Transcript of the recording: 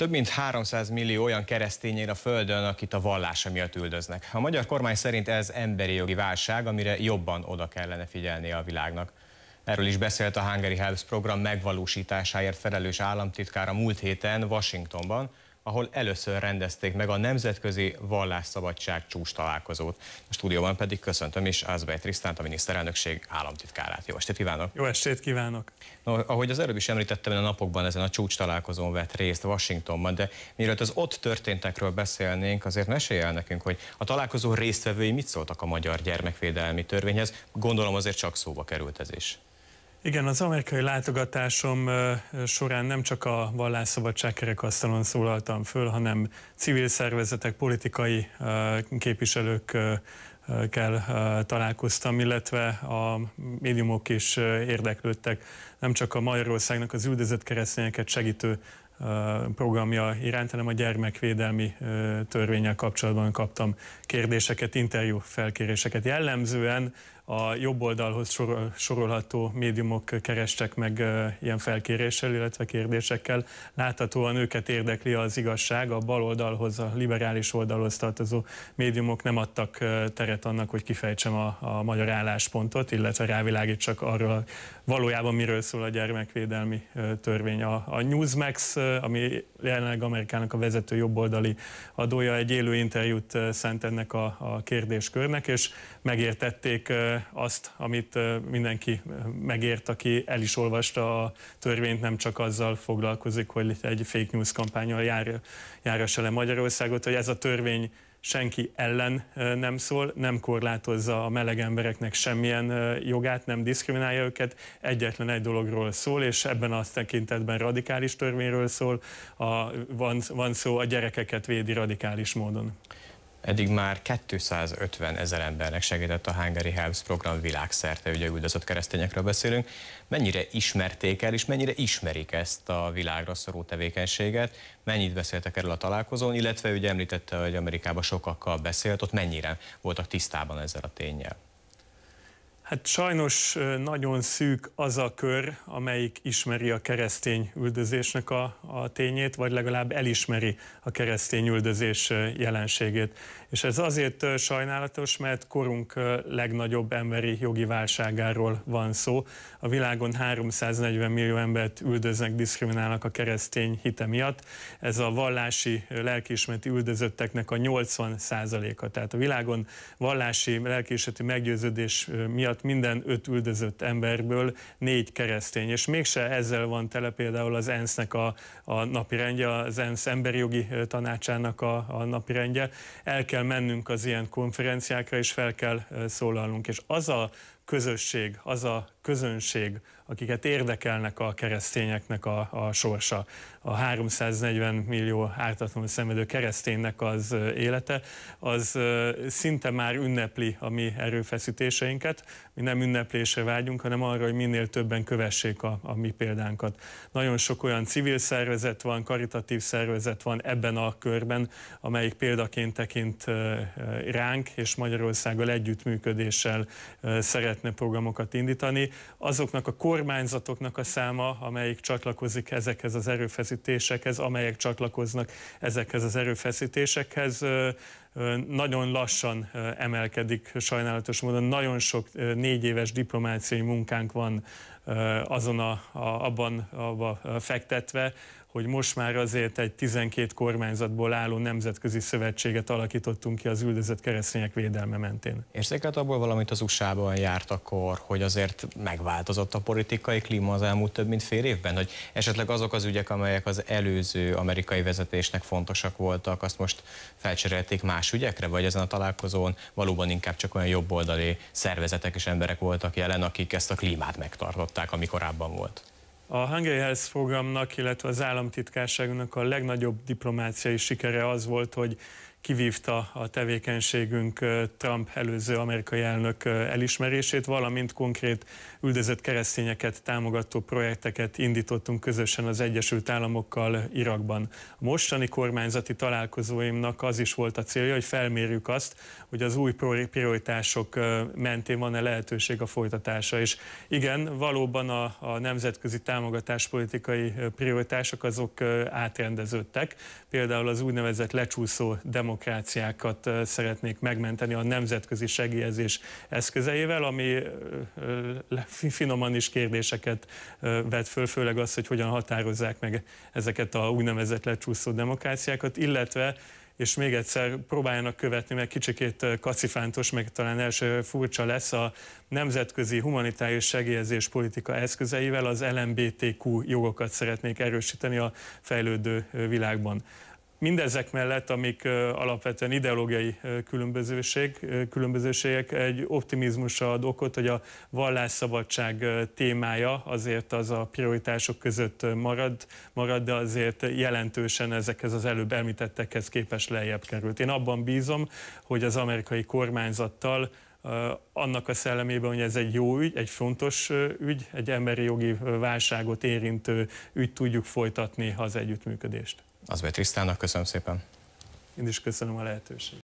Több mint 300 millió olyan keresztény él a Földön, akit a vallása miatt üldöznek. A magyar kormány szerint ez emberi jogi válság, amire jobban oda kellene figyelnie a világnak. Erről is beszélt a Hungary Helps program megvalósításáért felelős államtitkár a múlt héten Washingtonban, ahol először rendezték meg a Nemzetközi Vallásszabadság csúcs találkozót. A stúdióban pedig köszöntöm is Ázbej Trisztánt, a miniszterelnökség államtitkárát. Jó estét kívánok! Jó estét kívánok! No, ahogy az előbb is említettem, a napokban ezen a csúcs találkozón vett részt Washingtonban, de mielőtt az ott történtekről beszélnénk, azért mesélj el nekünk, hogy a találkozó résztvevői mit szóltak a magyar gyermekvédelmi törvényhez. Gondolom azért csak szóba került ez is. Igen, az amerikai látogatásom során nem csak a vallásszabadság kerekasztalon szólaltam föl, hanem civil szervezetek, politikai képviselők kell találkoztam, illetve a médiumok is érdeklődtek, nem csak a Magyarországnak az üldözött keresztényeket segítő programja iránt, hanem a gyermekvédelmi törvényel kapcsolatban kaptam kérdéseket, interjú felkéréseket. Jellemzően a jobb oldalhoz sorolható médiumok kerestek meg ilyen felkéréssel, illetve kérdésekkel. Láthatóan őket érdekli az igazság, a bal oldalhoz, a liberális oldalhoz tartozó médiumok nem adtak teret annak, hogy kifejtsem a, a magyar álláspontot, illetve rávilágítsak arról. valójában miről szól a gyermekvédelmi törvény. A, a Newsmax ami jelenleg Amerikának a vezető jobboldali adója, egy élő interjút eh, szent ennek a, a kérdéskörnek, és megértették eh, azt, amit eh, mindenki megért, aki el is olvasta a törvényt, nem csak azzal foglalkozik, hogy egy fake news kampányal jár, járassa le Magyarországot, hogy ez a törvény senki ellen nem szól, nem korlátozza a meleg embereknek semmilyen jogát, nem diszkriminálja őket, egyetlen egy dologról szól, és ebben a tekintetben radikális törvényről szól, a, van, van szó a gyerekeket védi radikális módon. Eddig már 250 ezer embernek segített a Hungary Helps program világszerte, ugye üldözött keresztényekről beszélünk. Mennyire ismerték el, és mennyire ismerik ezt a világra szorú tevékenységet? Mennyit beszéltek erről a találkozón, illetve ugye említette, hogy Amerikában sokakkal beszélt, ott mennyire voltak tisztában ezzel a tényel? Hát sajnos nagyon szűk az a kör, amelyik ismeri a keresztény üldözésnek a, a tényét, vagy legalább elismeri a keresztény üldözés jelenségét. És ez azért sajnálatos, mert korunk legnagyobb emberi jogi válságáról van szó. A világon 340 millió embert üldöznek, diszkriminálnak a keresztény hite miatt. Ez a vallási lelkiismereti üldözötteknek a 80 a Tehát a világon vallási lelkiismereti meggyőződés miatt tehát minden öt üldözött emberből négy keresztény, és mégse ezzel van tele például az ENSZ-nek a, a napirendje, az ENSZ emberi jogi tanácsának a, a napirendje. El kell mennünk az ilyen konferenciákra, és fel kell szólalnunk, és az a közösség, az a közönség, akiket érdekelnek a keresztényeknek a, a sorsa. A 340 millió ártatlanul szenvedő kereszténynek az élete, az szinte már ünnepli a mi erőfeszítéseinket. Mi nem ünneplésre vágyunk, hanem arra, hogy minél többen kövessék a, a mi példánkat. Nagyon sok olyan civil szervezet van, karitatív szervezet van ebben a körben, amelyik példaként tekint ránk, és Magyarországgal együttműködéssel szeretne programokat indítani azoknak a kormányzatoknak a száma, amelyik csatlakozik ezekhez az erőfeszítésekhez, amelyek csatlakoznak ezekhez az erőfeszítésekhez nagyon lassan emelkedik sajnálatos módon. Nagyon sok négy éves diplomáciai munkánk van azon a, a, abban abba fektetve, hogy most már azért egy 12 kormányzatból álló nemzetközi szövetséget alakítottunk ki az üldözött keresztények védelme mentén. Érzékelt abból valamit az USA-ban járt akkor, hogy azért megváltozott a politikai klíma az elmúlt több mint fél évben? Hogy esetleg azok az ügyek, amelyek az előző amerikai vezetésnek fontosak voltak, azt most felcserélték más más ügyekre, vagy ezen a találkozón valóban inkább csak olyan jobboldali szervezetek és emberek voltak jelen, akik ezt a klímát megtartották, ami korábban volt? A Hungary Health programnak, illetve az államtitkárságunknak a legnagyobb diplomáciai sikere az volt, hogy kivívta a tevékenységünk Trump előző amerikai elnök elismerését, valamint konkrét üldözött keresztényeket támogató projekteket indítottunk közösen az Egyesült Államokkal Irakban. A mostani kormányzati találkozóimnak az is volt a célja, hogy felmérjük azt, hogy az új prioritások mentén van-e lehetőség a folytatása. És igen, valóban a, a nemzetközi politikai prioritások azok átrendeződtek. Például az úgynevezett lecsúszó demokratikus demokráciákat szeretnék megmenteni a nemzetközi segélyezés eszközeivel, ami finoman is kérdéseket vet föl, főleg az, hogy hogyan határozzák meg ezeket a úgynevezett lecsúszó demokráciákat, illetve és még egyszer próbáljanak követni, mert kicsikét kacifántos, meg talán első furcsa lesz a nemzetközi humanitárius segélyezés politika eszközeivel az LMBTQ jogokat szeretnék erősíteni a fejlődő világban mindezek mellett, amik alapvetően ideológiai különbözőség, különbözőségek, egy optimizmusra ad okot, hogy a vallásszabadság témája azért az a prioritások között marad, marad de azért jelentősen ezekhez az előbb említettekhez képes lejjebb került. Én abban bízom, hogy az amerikai kormányzattal annak a szellemében, hogy ez egy jó ügy, egy fontos ügy, egy emberi jogi válságot érintő ügy tudjuk folytatni az együttműködést. Az Trisztának köszönöm szépen. Én is köszönöm a lehetőséget.